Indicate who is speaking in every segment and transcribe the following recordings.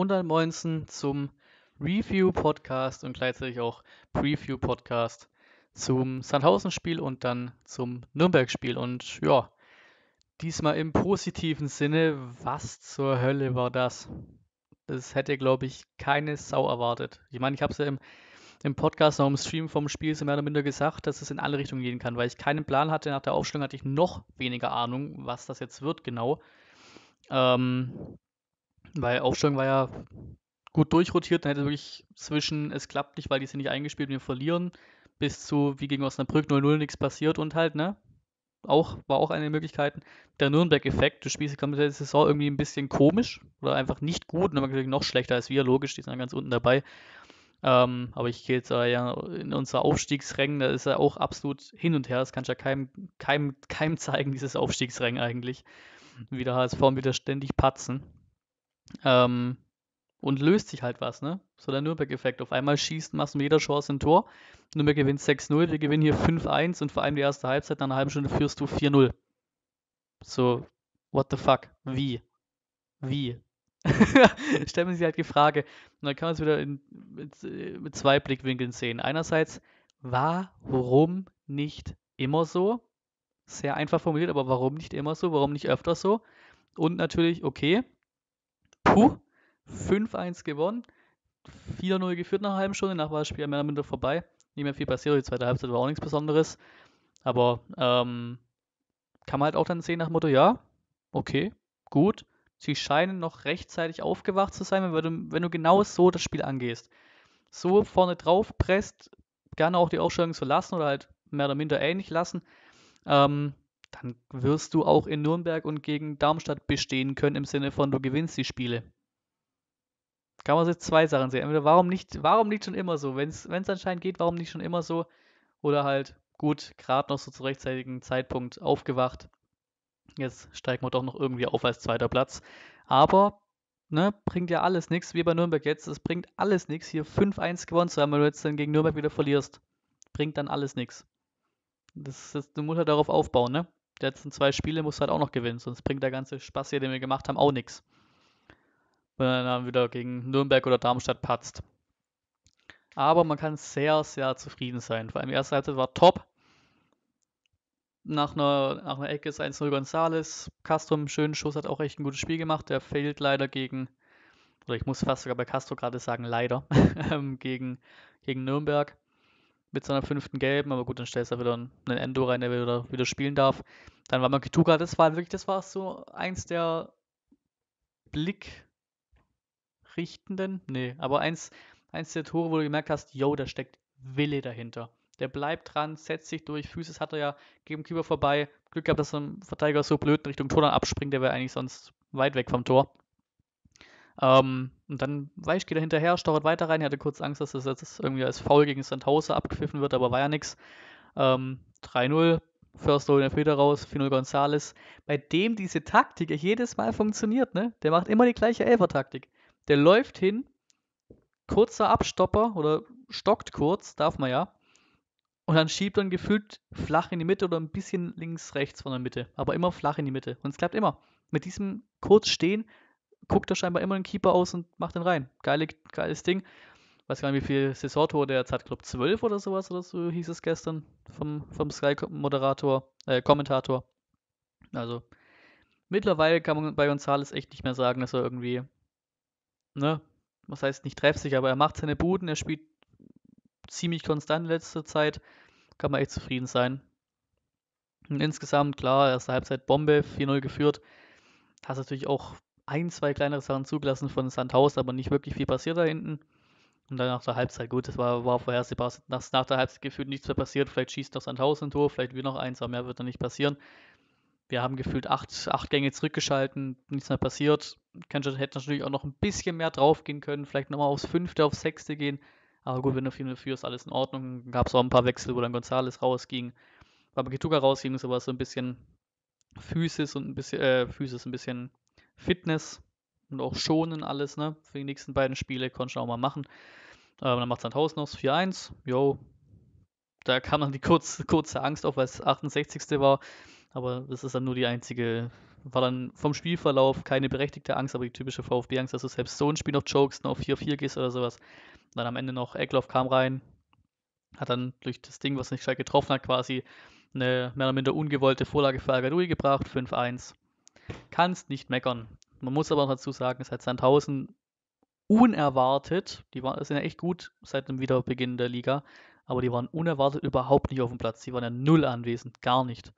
Speaker 1: 119 zum Review-Podcast und gleichzeitig auch Preview-Podcast zum Sandhausen-Spiel und dann zum Nürnberg-Spiel. Und ja, diesmal im positiven Sinne, was zur Hölle war das? Das hätte, glaube ich, keine Sau erwartet. Ich meine, ich habe es ja im, im Podcast noch im Stream vom Spiel so mehr oder minder gesagt, dass es in alle Richtungen gehen kann, weil ich keinen Plan hatte. Nach der Aufstellung hatte ich noch weniger Ahnung, was das jetzt wird genau. Ähm, weil Aufstellung war ja gut durchrotiert, dann hätte wirklich zwischen es klappt nicht, weil die sind nicht eingespielt und wir verlieren, bis zu wie gegen Osnabrück 0-0 nichts passiert und halt, ne? Auch, war auch eine der Möglichkeiten. Der Nürnberg-Effekt, du spielst die komplette Saison irgendwie ein bisschen komisch oder einfach nicht gut, und dann noch schlechter als wir, logisch, die sind dann ganz unten dabei. Ähm, aber ich gehe jetzt äh, ja in unser Aufstiegsrängen, da ist er auch absolut hin und her. Das kann ich ja keinem, keinem, keinem zeigen, dieses Aufstiegsrängen eigentlich. Wie der HSV wieder ständig patzen. Ähm, und löst sich halt was, ne? So der Nürnberg-Effekt. Auf einmal schießt mit jeder Chance ein Tor. Nürnberg gewinnt 6-0, wir gewinnen hier 5-1 und vor allem die erste Halbzeit, nach einer halben Stunde führst du 4-0. So, what the fuck? Wie? Wie? Stellen Sie halt die Frage. Und dann kann man es wieder in, mit, mit zwei Blickwinkeln sehen. Einerseits,
Speaker 2: warum
Speaker 1: nicht immer so? Sehr einfach formuliert, aber warum nicht immer so? Warum nicht öfter so? Und natürlich, okay, puh, 5-1 gewonnen, 4-0 geführt nach einer halben Stunde, nach war das Spiel mehr oder minder vorbei. Nicht mehr viel passiert, die zweite Halbzeit war auch nichts Besonderes. Aber ähm, kann man halt auch dann sehen nach dem Motto, ja, okay, gut. Sie scheinen noch rechtzeitig aufgewacht zu sein, wenn du, wenn du genau so das Spiel angehst. So vorne drauf presst, gerne auch die Aufstellung zu lassen oder halt mehr oder minder ähnlich lassen. Ähm, dann wirst du auch in Nürnberg und gegen Darmstadt bestehen können im Sinne von, du gewinnst die Spiele. Kann man sich zwei Sachen sehen. Entweder warum nicht, warum nicht schon immer so? Wenn es anscheinend geht, warum nicht schon immer so? Oder halt, gut, gerade noch so zu rechtzeitigen Zeitpunkt aufgewacht. Jetzt steigen wir doch noch irgendwie auf als zweiter Platz. Aber ne, bringt ja alles nichts, wie bei Nürnberg jetzt. Es bringt alles nichts, hier 5-1 gewonnen zu haben, wenn du jetzt dann gegen Nürnberg wieder verlierst. Bringt dann alles nichts. Das ist, du musst halt darauf aufbauen, ne? Die letzten zwei Spiele musst du halt auch noch gewinnen, sonst bringt der ganze Spaß hier, den wir gemacht haben, auch nichts. Wenn er dann wieder gegen Nürnberg oder Darmstadt patzt. Aber man kann sehr, sehr zufrieden sein. Vor allem, erste Halbzeit war top. Nach einer, nach einer Ecke ist 1-0 Gonzales. Castro im schönen Schuss hat auch echt ein gutes Spiel gemacht. Der fehlt leider gegen, oder ich muss fast sogar bei Castro gerade sagen, leider, ähm, gegen, gegen Nürnberg mit seiner fünften Gelben, aber gut, dann stellst du da halt wieder einen Endo rein, der wieder, wieder spielen darf. Dann war Makituka, das war wirklich, das war so eins der Blickrichtenden, nee, aber eins, eins der Tore, wo du gemerkt hast, yo, da steckt Wille dahinter. Der bleibt dran, setzt sich durch, Füße hat er ja gegen Kieber vorbei. Glück gehabt, dass ein Verteidiger so blöd in Richtung Tor dann abspringt, der wäre eigentlich sonst weit weg vom Tor. Ähm, und dann ich Weichke hinterher, stochert weiter rein. Ich hatte kurz Angst, dass das jetzt irgendwie als Foul gegen Sandhausen abgepfiffen wird, aber war ja nichts. Ähm, 3-0, First Goal der Peter raus, 4-0 Gonzales. Bei dem diese Taktik jedes Mal funktioniert, ne? Der macht immer die gleiche Elfer-Taktik. Der läuft hin, kurzer Abstopper oder stockt kurz, darf man ja. Und dann schiebt dann gefühlt flach in die Mitte oder ein bisschen links, rechts von der Mitte. Aber immer flach in die Mitte. Und es klappt immer. Mit diesem kurz stehen guckt er scheinbar immer einen Keeper aus und macht den rein. Geile, geiles Ding. Weiß gar nicht, wie viel Saisontore der jetzt hat. Club 12 oder sowas oder so hieß es gestern vom, vom Sky-Moderator, äh, Kommentator. Also, mittlerweile kann man bei Gonzales echt nicht mehr sagen, dass er irgendwie, ne, was heißt nicht treffsicher, aber er macht seine Buden, er spielt ziemlich konstant in letzter Zeit. Kann man echt zufrieden sein. Und insgesamt, klar, erste Halbzeit Bombe, 4-0 geführt. Hast natürlich auch ein, zwei kleinere Sachen zugelassen von Sandhaus, aber nicht wirklich viel passiert da hinten. Und dann nach der Halbzeit, gut, das war, war vorhersehbar. Nach, nach der Halbzeit gefühlt nichts mehr passiert. Vielleicht schießt noch Sandhaus ein Tor, vielleicht wir noch eins, aber mehr wird da nicht passieren. Wir haben gefühlt acht, acht Gänge zurückgeschalten, nichts mehr passiert. Kanschat hätte natürlich auch noch ein bisschen mehr draufgehen können, vielleicht nochmal aufs fünfte, aufs sechste gehen. Aber gut, wenn du viel 0 führst, alles in Ordnung. Gab es auch ein paar Wechsel, wo dann Gonzales rausging. Aber Getuga rausging, so war es so ein bisschen Physis und ein bisschen, äh, Physis ein bisschen Fitness und auch schonen alles, ne? Für die nächsten beiden Spiele konnte ich auch mal machen. Ähm, dann macht Sandhausen noch 4-1. Jo. Da kam dann die kurz, kurze Angst auf, weil es 68. war. Aber das ist dann nur die einzige, war dann vom Spielverlauf keine berechtigte Angst, aber die typische VfB-Angst, dass du selbst so ein Spiel noch jokest, noch auf 4-4 gehst oder sowas. Dann am Ende noch Eckloff kam rein, hat dann durch das Ding, was nicht gescheit getroffen hat, quasi eine mehr oder minder ungewollte Vorlage für Algadui gebracht, 5-1 kannst nicht meckern. Man muss aber dazu sagen, seit Sandhausen unerwartet, die waren, sind ja echt gut seit dem Wiederbeginn der Liga, aber die waren unerwartet überhaupt nicht auf dem Platz. Die waren ja null anwesend, gar nicht.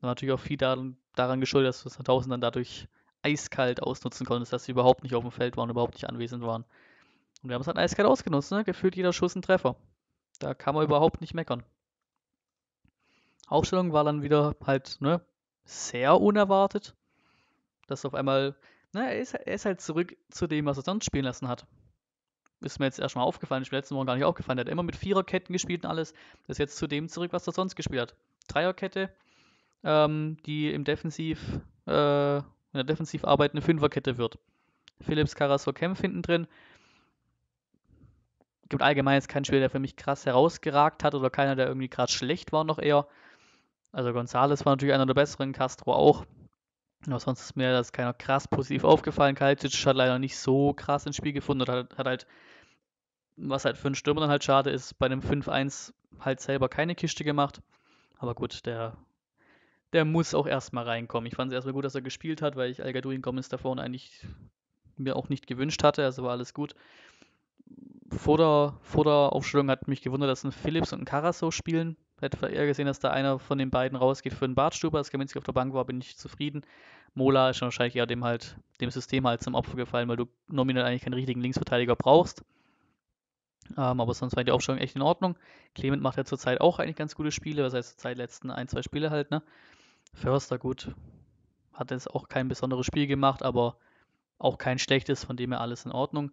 Speaker 1: War natürlich auch viel daran, daran geschuldet, dass Sandhausen dann dadurch eiskalt ausnutzen konntest, dass sie überhaupt nicht auf dem Feld waren, überhaupt nicht anwesend waren. Und wir haben es halt eiskalt ausgenutzt, ne? gefühlt jeder Schuss ein Treffer. Da kann man überhaupt nicht meckern. Aufstellung war dann wieder halt, ne, sehr unerwartet, dass auf einmal, na, er ist, er ist halt zurück zu dem, was er sonst spielen lassen hat. Ist mir jetzt erstmal aufgefallen, ist mir letzten Morgen gar nicht aufgefallen. Er hat immer mit Viererketten gespielt und alles. Das ist jetzt zu dem zurück, was er sonst gespielt hat. Dreierkette, ähm, die im Defensiv, äh, in der Defensivarbeit eine Fünferkette wird. Philips Carrasco Kempf hinten drin. Gibt allgemein jetzt keinen Spieler, der für mich krass herausgeragt hat oder keiner, der irgendwie krass schlecht war, noch eher. Also Gonzales war natürlich einer der besseren, Castro auch. Aber sonst ist mir das keiner krass positiv aufgefallen. Kaltic hat leider nicht so krass ins Spiel gefunden und hat, hat halt, was halt für einen Stürmer dann halt schade ist, bei dem 5-1 halt selber keine Kiste gemacht. Aber gut, der, der muss auch erstmal reinkommen. Ich fand es erstmal gut, dass er gespielt hat, weil ich Algaduin Gomez davor eigentlich mir auch nicht gewünscht hatte, also war alles gut. Vor der, vor der Aufstellung hat mich gewundert, dass ein Phillips und ein Carasso spielen hätte eher gesehen, dass da einer von den beiden rausgeht für den Bartstuber, als Kaminski auf der Bank war, bin ich zufrieden. Mola ist dann wahrscheinlich eher dem halt, dem System halt zum Opfer gefallen, weil du nominell eigentlich keinen richtigen Linksverteidiger brauchst. Ähm, aber sonst war die Aufstellung echt in Ordnung. Clement macht ja zurzeit auch eigentlich ganz gute Spiele, was heißt zurzeit letzten ein, zwei Spiele halt, ne? Förster gut, hat jetzt auch kein besonderes Spiel gemacht, aber auch kein schlechtes, von dem her alles in Ordnung.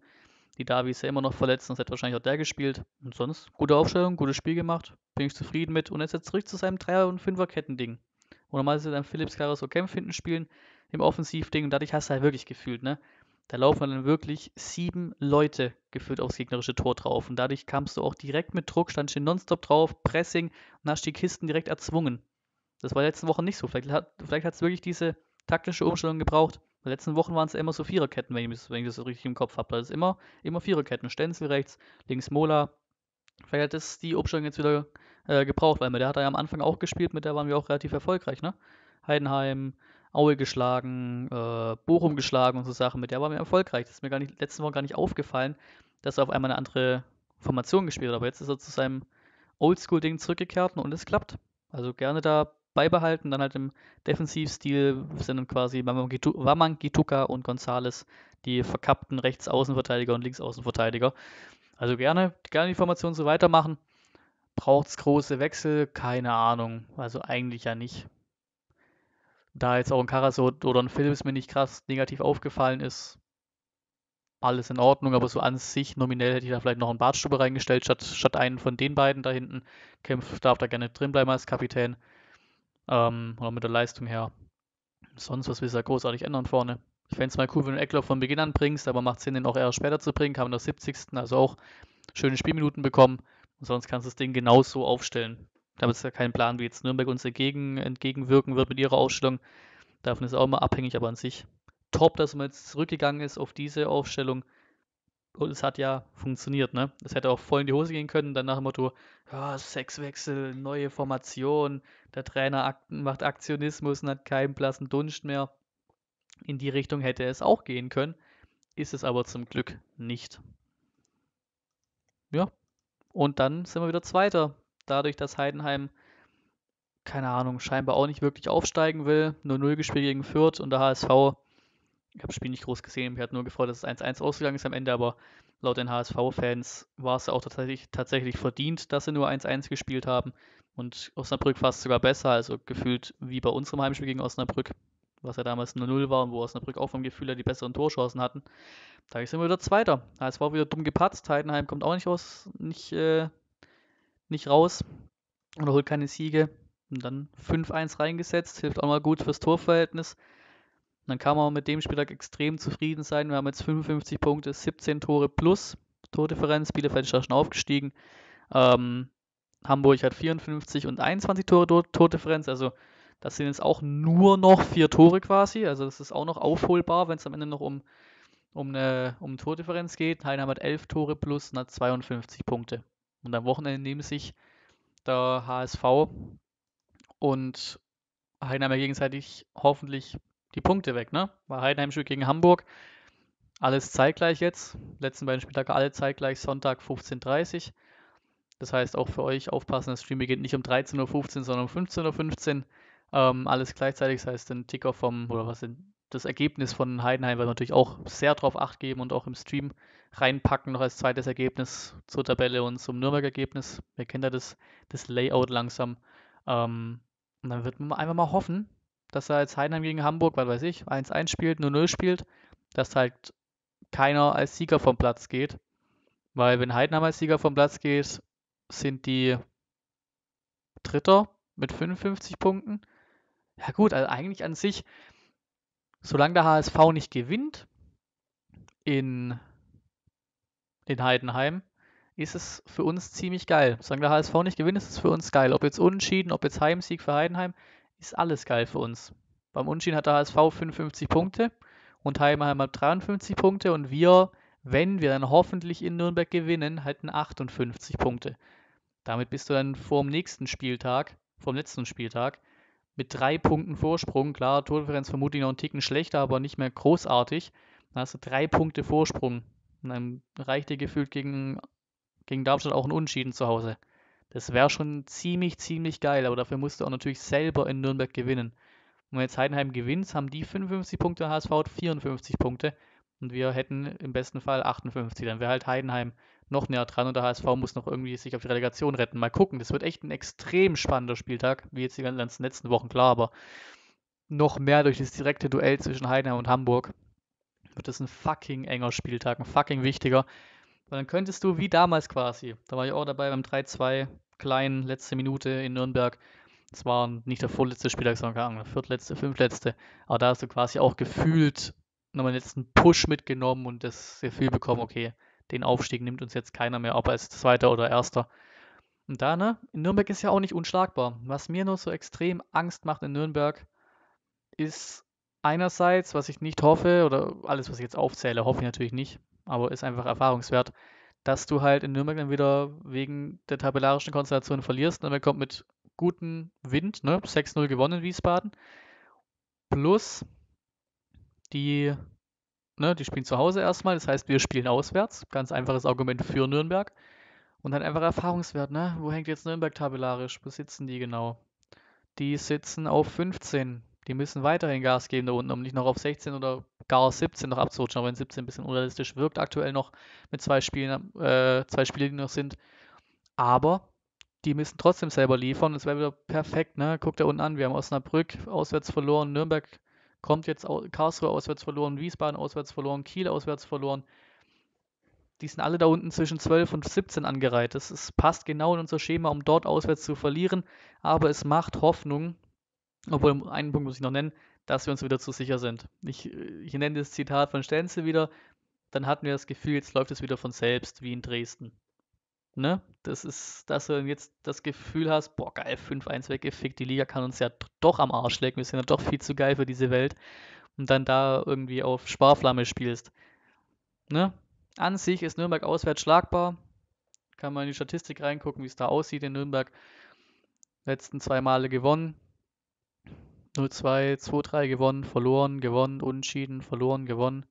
Speaker 1: Die Davi ist ja immer noch verletzt, sonst hätte wahrscheinlich auch der gespielt. Und sonst, gute Aufstellung, gutes Spiel gemacht, bin ich zufrieden mit. Und jetzt jetzt zurück zu seinem 3er- und 5 Fünferketten-Ding. Und normal ist dann Philips Karas so Kämpfe hinten spielen im Offensivding und dadurch hast du halt wirklich gefühlt, ne? Da laufen dann wirklich sieben Leute gefühlt aufs gegnerische Tor drauf. Und dadurch kamst du auch direkt mit Druck, standst du nonstop drauf, Pressing und hast die Kisten direkt erzwungen. Das war letzte Woche nicht so. Vielleicht hat es wirklich diese taktische Umstellung gebraucht, in den letzten Wochen waren es immer so Viererketten, wenn ich, das, wenn ich das richtig im Kopf habe. Da also ist immer, immer Viererketten. Stenzel rechts, links Mola. Vielleicht hat das die Umstellung jetzt wieder äh, gebraucht, weil der hat ja am Anfang auch gespielt, mit der waren wir auch relativ erfolgreich, ne? Heidenheim, Aue geschlagen, äh, Bochum geschlagen und so Sachen, mit der waren wir erfolgreich. Das ist mir gar nicht, letzten Wochen gar nicht aufgefallen, dass er auf einmal eine andere Formation gespielt hat. Aber jetzt ist er zu seinem Oldschool-Ding zurückgekehrt und es klappt. Also gerne da beibehalten, dann halt im Defensivstil sind dann quasi Wamangituka und Gonzales die verkappten Rechtsaußenverteidiger und Linksaußenverteidiger. Also gerne, gerne die Formation so weitermachen. Braucht es große Wechsel? Keine Ahnung. Also eigentlich ja nicht. Da jetzt auch ein Karasot oder ein Philips mir nicht krass negativ aufgefallen ist, alles in Ordnung, aber so an sich nominell hätte ich da vielleicht noch einen Bartstube reingestellt, statt, statt einen von den beiden da hinten. Kempf darf da gerne drin bleiben als Kapitän. Ähm, und mit der Leistung her. Sonst, was willst du da großartig ändern vorne? Ich fände es mal cool, wenn du Eckler von Beginn an bringst, aber macht Sinn, den auch eher später zu bringen. Kann man der 70. also auch schöne Spielminuten bekommen. Und sonst kannst du das Ding genauso aufstellen. Da habe jetzt ja keinen Plan, wie jetzt Nürnberg uns entgegen, entgegenwirken wird mit ihrer Aufstellung. Davon ist auch immer abhängig, aber an sich top, dass man jetzt zurückgegangen ist auf diese Aufstellung. Und es hat ja funktioniert, ne? Es hätte auch voll in die Hose gehen können, dann nach dem Motto, ja, Sexwechsel, neue Formation, der Trainer macht Aktionismus und hat keinen blassen Dunst mehr. In die Richtung hätte es auch gehen können, ist es aber zum Glück nicht. Ja, und dann sind wir wieder Zweiter. Dadurch, dass Heidenheim, keine Ahnung, scheinbar auch nicht wirklich aufsteigen will, nur 0 gespielt gegen Fürth und der HSV ich habe das Spiel nicht groß gesehen, mich hat nur gefreut, dass es 1-1 ausgegangen ist am Ende, aber laut den HSV-Fans war es auch tatsächlich, tatsächlich verdient, dass sie nur 1-1 gespielt haben. Und Osnabrück fast sogar besser, also gefühlt wie bei unserem Heimspiel gegen Osnabrück, was ja damals 0-0 war und wo Osnabrück auch vom Gefühl her die besseren Torchancen hatten. Da sind wir wieder Zweiter. HSV wieder dumm gepatzt, Heidenheim kommt auch nicht raus, nicht, äh, nicht raus oder holt keine Siege. Und dann 5-1 reingesetzt, hilft auch mal gut fürs Torverhältnis dann kann man mit dem Spieltag extrem zufrieden sein. Wir haben jetzt 55 Punkte, 17 Tore plus Tordifferenz. Bielefeld ist da schon aufgestiegen. Ähm, Hamburg hat 54 und 21 Tore Tordifferenz. Also das sind jetzt auch nur noch vier Tore quasi. Also das ist auch noch aufholbar, wenn es am Ende noch um, um eine um Tordifferenz geht. Heinheim hat 11 Tore plus und hat 52 Punkte. Und am Wochenende nehmen sich der HSV und Heinheimer gegenseitig hoffentlich die Punkte weg, ne? War Heidenheim Spiel gegen Hamburg. Alles zeitgleich jetzt. Letzten beiden Spieltage alle zeitgleich, Sonntag 15.30 Uhr. Das heißt, auch für euch aufpassen, das Stream beginnt nicht um 13.15 Uhr, sondern um 15.15 Uhr. Ähm, alles gleichzeitig, das heißt, den Ticker vom, oder was denn, das Ergebnis von Heidenheim weil wir natürlich auch sehr drauf acht geben und auch im Stream reinpacken, noch als zweites Ergebnis zur Tabelle und zum Nürnberg-Ergebnis. Ihr kennt ja das, das Layout langsam. Ähm, und dann wird man einfach mal hoffen, dass er jetzt Heidenheim gegen Hamburg, was weiß ich, 1-1 spielt, 0-0 spielt, dass halt keiner als Sieger vom Platz geht. Weil wenn Heidenheim als Sieger vom Platz geht, sind die Dritter mit 55 Punkten. Ja gut, also eigentlich an sich, solange der HSV nicht gewinnt in, in Heidenheim, ist es für uns ziemlich geil. Solange der HSV nicht gewinnt, ist es für uns geil. Ob jetzt unentschieden, ob jetzt Heimsieg für Heidenheim, ist alles geil für uns. Beim Unschien hat der HSV 55 Punkte und Heidenheim hat 53 Punkte und wir, wenn wir dann hoffentlich in Nürnberg gewinnen, halten 58 Punkte. Damit bist du dann vor dem nächsten Spieltag, vom letzten Spieltag, mit drei Punkten Vorsprung. Klar, Tordifferenz vermutlich noch einen Ticken schlechter, aber nicht mehr großartig. Dann hast du drei Punkte Vorsprung. Und dann reicht dir gefühlt gegen, gegen Darmstadt auch ein Unentschieden zu Hause. Das wäre schon ziemlich, ziemlich geil, aber dafür musst du auch natürlich selber in Nürnberg gewinnen. Und wenn jetzt Heidenheim gewinnt, haben die 55 Punkte, HSV hat 54 Punkte und wir hätten im besten Fall 58. Dann wäre halt Heidenheim noch näher dran und der HSV muss noch irgendwie sich auf die Relegation retten. Mal gucken, das wird echt ein extrem spannender Spieltag, wie jetzt die ganzen letzten Wochen, klar, aber noch mehr durch das direkte Duell zwischen Heidenheim und Hamburg wird das ein fucking enger Spieltag, ein fucking wichtiger. Weil dann könntest du wie damals quasi, da war ich auch dabei beim 3-2, klein, letzte Minute in Nürnberg. Es war nicht der vorletzte Spieltag, sondern keine Ahnung, der viertletzte, fünftletzte. Aber da hast du quasi auch gefühlt nochmal den letzten Push mitgenommen und das Gefühl bekommen, okay, den Aufstieg nimmt uns jetzt keiner mehr, ob als Zweiter oder Erster. Und da, ne, in Nürnberg ist ja auch nicht unschlagbar. Was mir nur so extrem Angst macht in Nürnberg, ist einerseits, was ich nicht hoffe, oder alles, was ich jetzt aufzähle, hoffe ich natürlich nicht, aber ist einfach erfahrungswert, dass du halt in Nürnberg dann wieder wegen der tabellarischen Konstellation verlierst. Nürnberg kommt mit gutem Wind, ne? 6-0 gewonnen in Wiesbaden. Plus die, ne, die spielen zu Hause erstmal, das heißt, wir spielen auswärts. Ganz einfaches Argument für Nürnberg. Und dann einfach Erfahrungswert, ne? Wo hängt jetzt Nürnberg tabellarisch? Wo sitzen die genau? Die sitzen auf 15. Die müssen weiterhin Gas geben da unten, um nicht noch auf 16 oder gar aus 17 noch abzurutschen, aber wenn 17 ein bisschen unrealistisch wirkt aktuell noch mit zwei Spielen, äh, zwei Spiele, die noch sind. Aber die müssen trotzdem selber liefern. Es wäre wieder perfekt, ne? Guckt da unten an, wir haben Osnabrück auswärts verloren, Nürnberg kommt jetzt Karlsruhe auswärts verloren, Wiesbaden auswärts verloren, Kiel auswärts verloren. Die sind alle da unten zwischen 12 und 17 angereiht. Das ist, passt genau in unser Schema, um dort auswärts zu verlieren. Aber es macht Hoffnung, obwohl einen Punkt muss ich noch nennen, dass wir uns wieder zu sicher sind. Ich, äh, ich nenne das Zitat von Stenzel wieder, dann hatten wir das Gefühl, jetzt läuft es wieder von selbst, wie in Dresden. Ne? Das ist, dass du jetzt das Gefühl hast, boah, geil, 5-1 weggefickt, die Liga kann uns ja doch am Arsch lecken, wir sind ja doch viel zu geil für diese Welt und dann da irgendwie auf Sparflamme spielst. Ne? An sich ist Nürnberg auswärts schlagbar. Kann man in die Statistik reingucken, wie es da aussieht in Nürnberg. Letzten zwei Male gewonnen, 0-2, 2-3 gewonnen, verloren, gewonnen, unentschieden, verloren, gewonnen.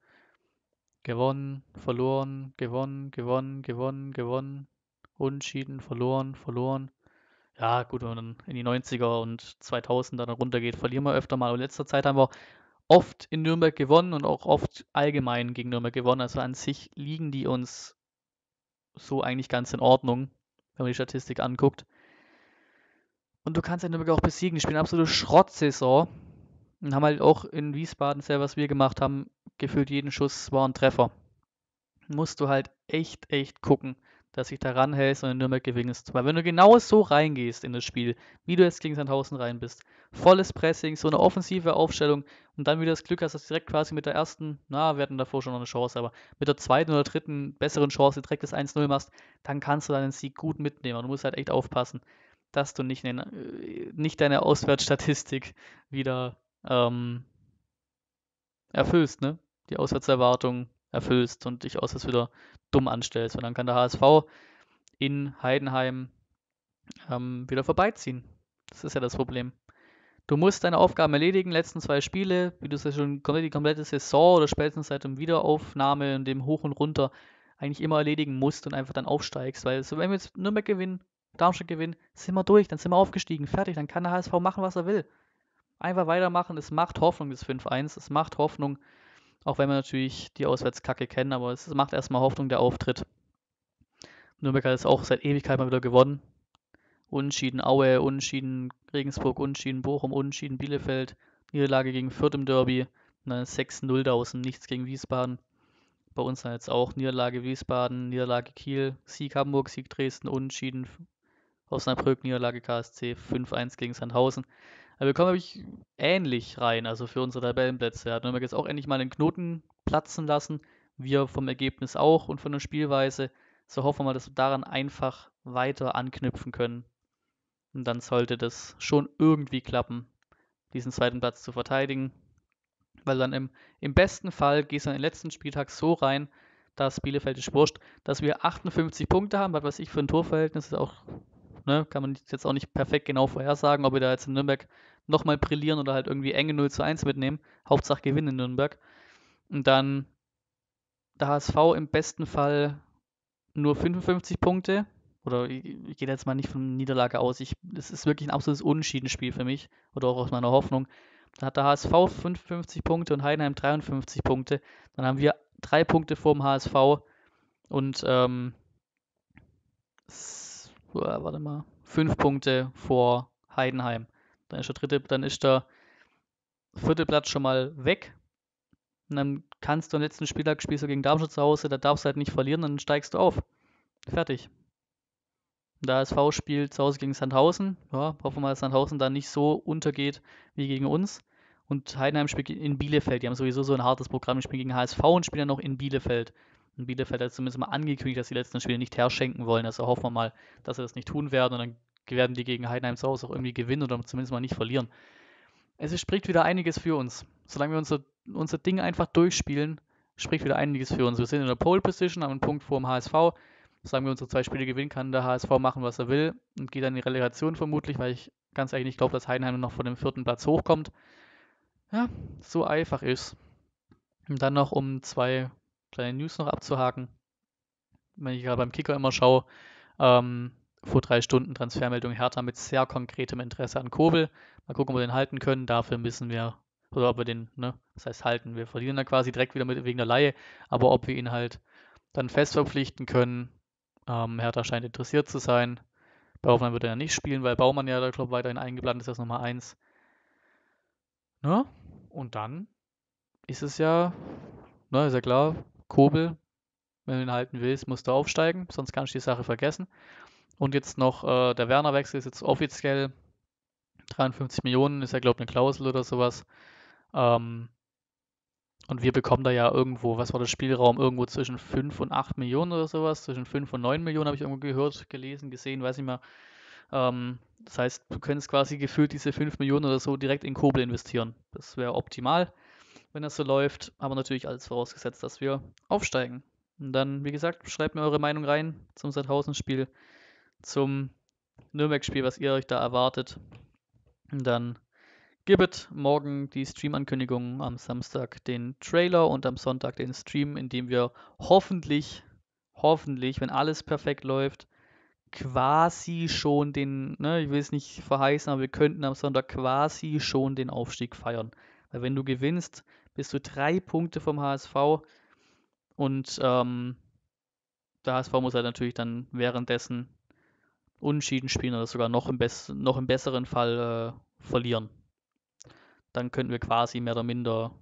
Speaker 1: Gewonnen, verloren, gewonnen, gewonnen, gewonnen, gewonnen. Unentschieden, verloren, verloren. Ja, gut, wenn man dann in die 90er und 2000er dann runtergeht, verlieren wir öfter mal. Aber in letzter Zeit haben wir oft in Nürnberg gewonnen und auch oft allgemein gegen Nürnberg gewonnen. Also an sich liegen die uns so eigentlich ganz in Ordnung, wenn man die Statistik anguckt. Und du kannst ja Nürnberg auch besiegen. Die spielen eine absolute Schrottsaison. Und haben halt auch in Wiesbaden selber, was wir gemacht haben, gefühlt jeden Schuss war ein Treffer. Musst du halt echt, echt gucken, dass sich da ranhältst und in Nürnberg gewinnst. Weil wenn du genau so reingehst in das Spiel, wie du jetzt gegen Sandhausen rein bist, volles Pressing, so eine offensive Aufstellung und dann wieder das Glück hast, dass du direkt quasi mit der ersten, na, wir hatten davor schon noch eine Chance, aber mit der zweiten oder dritten besseren Chance direkt das 1-0 machst, dann kannst du deinen Sieg gut mitnehmen. Und du musst halt echt aufpassen dass du nicht, den, äh, nicht deine Auswärtsstatistik wieder ähm, erfüllst, ne? Die Auswärtserwartung erfüllst und dich auswärts wieder dumm anstellst. Und dann kann der HSV in Heidenheim ähm, wieder vorbeiziehen. Das ist ja das Problem. Du musst deine Aufgaben erledigen, letzten zwei Spiele, wie du es ja schon die komplette Saison oder spätestens seit dem Wiederaufnahme und dem Hoch und Runter eigentlich immer erledigen musst und einfach dann aufsteigst. Weil so, wenn wir jetzt Nürnberg gewinnen, Darmstadt gewinnt, sind wir durch, dann sind wir aufgestiegen, fertig, dann kann der HSV machen, was er will. Einfach weitermachen, es macht Hoffnung, das 5-1, es macht Hoffnung, auch wenn wir natürlich die Auswärtskacke kennen, aber es macht erstmal Hoffnung, der Auftritt. Nürnberg hat es auch seit Ewigkeit mal wieder gewonnen. Unentschieden Aue, Unentschieden Regensburg, Unentschieden Bochum, Unentschieden Bielefeld, Niederlage gegen Fürth im Derby, 6-0 da aus dem Nichts gegen Wiesbaden. Bei uns dann jetzt auch Niederlage Wiesbaden, Niederlage Kiel, Sieg Hamburg, Sieg Dresden, Unentschieden Osnabrück, Niederlage KSC 5-1 gegen Sandhausen. Aber also wir kommen, glaube ich, ähnlich rein, also für unsere Tabellenplätze. Hat Nürnberg jetzt auch endlich mal den Knoten platzen lassen. Wir vom Ergebnis auch und von der Spielweise. So hoffen wir, mal, dass wir daran einfach weiter anknüpfen können. Und dann sollte das schon irgendwie klappen, diesen zweiten Platz zu verteidigen. Weil dann im, im besten Fall geht es dann den letzten Spieltag so rein, dass Bielefeld ist wurscht, dass wir 58 Punkte haben, was weiß ich für ein Torverhältnis, ist auch ne? Kann man jetzt auch nicht perfekt genau vorhersagen, ob wir da jetzt in Nürnberg nochmal brillieren oder halt irgendwie enge 0 zu 1 mitnehmen. Hauptsache Gewinn in Nürnberg. Und dann der HSV im besten Fall nur 55 Punkte. Oder ich, ich gehe jetzt mal nicht von Niederlage aus. Ich, das ist wirklich ein absolutes Unentschiedenspiel für mich. Oder auch aus meiner Hoffnung. Dann hat der HSV 55 Punkte und Heidenheim 53 Punkte. Dann haben wir drei Punkte vor dem HSV und ähm, äh, warte mal, fünf Punkte vor Heidenheim. Dann ist der dritte, dann ist der vierte Platz schon mal weg. Und dann kannst du am letzten Spieltag spielst du gegen Darmstadt zu Hause, da darfst du halt nicht verlieren, dann steigst du auf. Fertig. Da SV spielt zu Hause gegen Sandhausen. Ja, hoffen wir mal, dass Sandhausen da nicht so untergeht wie gegen uns. Und Heidenheim spielt in Bielefeld. Die haben sowieso so ein hartes Programm. Die spielen gegen HSV und spielen dann noch in Bielefeld. Und Bielefeld hat zumindest mal angekündigt, dass sie die letzten Spiele nicht herschenken wollen. Also hoffen wir mal, dass sie das nicht tun werden. Und dann werden die gegen Heidenheim zu Hause auch irgendwie gewinnen oder zumindest mal nicht verlieren. Es spricht wieder einiges für uns. Solange wir unser, unser Ding einfach durchspielen, spricht wieder einiges für uns. Wir sind in der Pole Position, haben einen Punkt vor dem HSV. Sagen wir, unsere zwei Spiele gewinnen kann der HSV machen, was er will und geht dann in die Relegation vermutlich, weil ich ganz ehrlich nicht glaube, dass Heidenheim noch von dem vierten Platz hochkommt. Ja, so einfach ist. Und dann noch um zwei kleine News noch abzuhaken. Wenn ich gerade beim Kicker immer schaue, ähm, vor drei Stunden Transfermeldung Hertha mit sehr konkretem Interesse an Kobel. Mal gucken, ob wir den halten können. Dafür müssen wir, oder ob wir den, ne, das heißt halten. Wir verlieren da quasi direkt wieder mit, wegen der Laie, aber ob wir ihn halt dann fest verpflichten können. Ähm, Hertha scheint interessiert zu sein. Bei Hoffmann wird er ja nicht spielen, weil Baumann ja, der Club weiterhin eingeplant ist, das Nummer 1. Ne? Und dann ist es ja, na, ne, ist ja klar, Kobel, wenn du ihn halten willst, musst du aufsteigen, sonst kannst du die Sache vergessen. Und jetzt noch äh, der Werner-Wechsel ist jetzt offiziell 53 Millionen, ist ja, glaube ich, eine Klausel oder sowas. Ähm, und wir bekommen da ja irgendwo, was war das Spielraum, irgendwo zwischen 5 und 8 Millionen oder sowas, zwischen 5 und 9 Millionen habe ich irgendwo gehört, gelesen, gesehen, weiß ich mal. Ähm, das heißt, du könntest quasi gefühlt diese 5 Millionen oder so direkt in Kobel investieren. Das wäre optimal wenn das so läuft, aber natürlich alles vorausgesetzt, dass wir aufsteigen. Und dann, wie gesagt, schreibt mir eure Meinung rein zum Sandhausen-Spiel, zum Nürnberg-Spiel, was ihr euch da erwartet. Und dann gibt morgen die Stream-Ankündigung, am Samstag den Trailer und am Sonntag den Stream, in dem wir hoffentlich, hoffentlich, wenn alles perfekt läuft, quasi schon den, ne, ich will es nicht verheißen, aber wir könnten am Sonntag quasi schon den Aufstieg feiern. Weil wenn du gewinnst, bist du drei Punkte vom HSV. Und ähm, der HSV muss halt natürlich dann währenddessen unschieden spielen oder sogar noch im, best noch im besseren Fall äh, verlieren. Dann könnten wir quasi mehr oder minder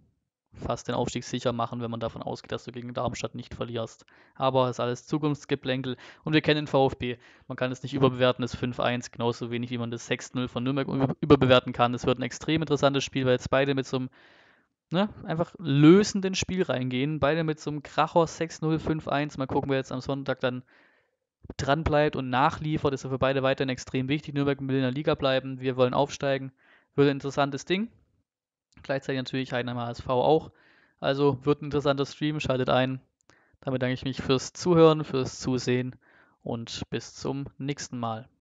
Speaker 1: fast den Aufstieg sicher machen, wenn man davon ausgeht, dass du gegen Darmstadt nicht verlierst. Aber es ist alles Zukunftsgeplänkel und wir kennen den VfB. Man kann es nicht überbewerten, das 5-1, genauso wenig wie man das 6-0 von Nürnberg überbewerten kann. Es wird ein extrem interessantes Spiel, weil jetzt beide mit so einem ne, einfach lösend ins Spiel reingehen. Beide mit so einem Kracher 6-0-5-1. Mal gucken, wer jetzt am Sonntag dann dran bleibt und nachliefert. Ist ja für beide weiterhin extrem wichtig. Nürnberg will in der Liga bleiben. Wir wollen aufsteigen. Wird ein interessantes Ding. Gleichzeitig natürlich Heidenheim HSV auch. Also wird ein interessanter Stream. Schaltet ein. Damit danke ich mich fürs Zuhören, fürs Zusehen und bis zum nächsten Mal.